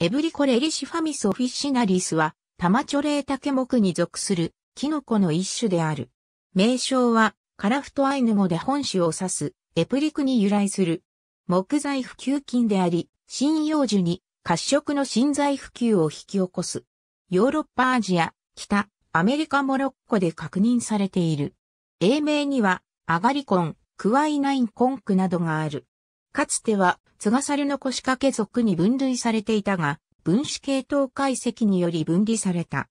エブリコレリシファミスオフィシナリスは、タマチョレイタケクに属する、キノコの一種である。名称は、カラフトアイヌ語で本種を指す、エプリクに由来する。木材普及菌であり、針葉樹に、褐色の新材普及を引き起こす。ヨーロッパアジア、北、アメリカモロッコで確認されている。英名には、アガリコン、クワイナインコンクなどがある。かつては、ツがさルの腰掛け属に分類されていたが、分子系統解析により分離された。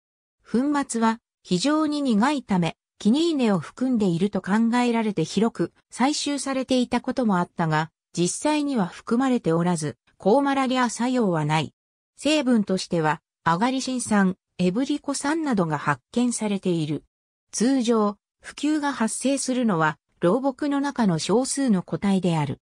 粉末は非常に苦いため、キニーネを含んでいると考えられて広く採集されていたこともあったが、実際には含まれておらず、抗マラリア作用はない。成分としては、アガリシン酸、エブリコ酸などが発見されている。通常、普及が発生するのは、老木の中の少数の個体である。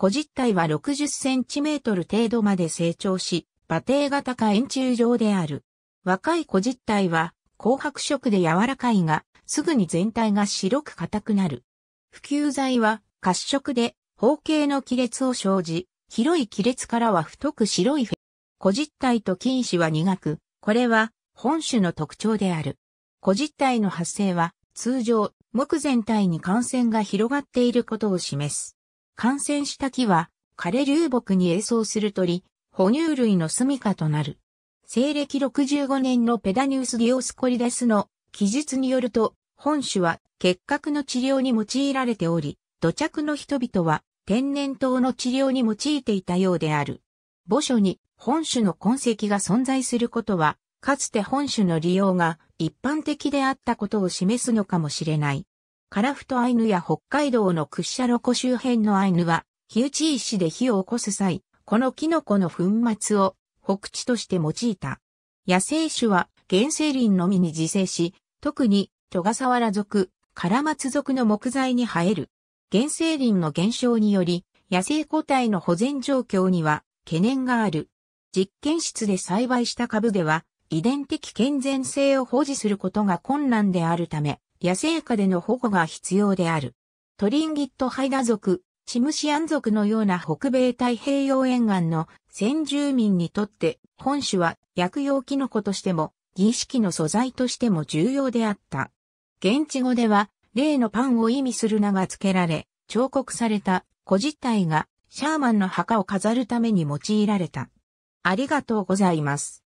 小実体は60センチメートル程度まで成長し、馬蹄型か円柱状である。若い小実体は、紅白色で柔らかいが、すぐに全体が白く硬くなる。普及剤は、褐色で、方形の亀裂を生じ、広い亀裂からは太く白いフェ、小実体と菌糸は苦く、これは、本種の特徴である。小実体の発生は、通常、木全体に感染が広がっていることを示す。感染した木は枯れ流木に栄相する鳥、哺乳類の住処となる。西暦65年のペダニウス・ディオスコリデスの記述によると、本種は結核の治療に用いられており、土着の人々は天然痘の治療に用いていたようである。墓所に本種の痕跡が存在することは、かつて本種の利用が一般的であったことを示すのかもしれない。カラフトアイヌや北海道の屈斜路湖周辺のアイヌは、火打ち石で火を起こす際、このキノコの粉末を北地として用いた。野生種は原生林のみに自生し、特にトガサワラ属、マツ属の木材に生える。原生林の減少により、野生個体の保全状況には懸念がある。実験室で栽培した株では、遺伝的健全性を保持することが困難であるため、野生下での保護が必要である。トリンギットハイダ族、チムシアン族のような北米太平洋沿岸の先住民にとって本種は薬用キノコとしても儀式の素材としても重要であった。現地語では例のパンを意味する名が付けられ、彫刻された古自体がシャーマンの墓を飾るために用いられた。ありがとうございます。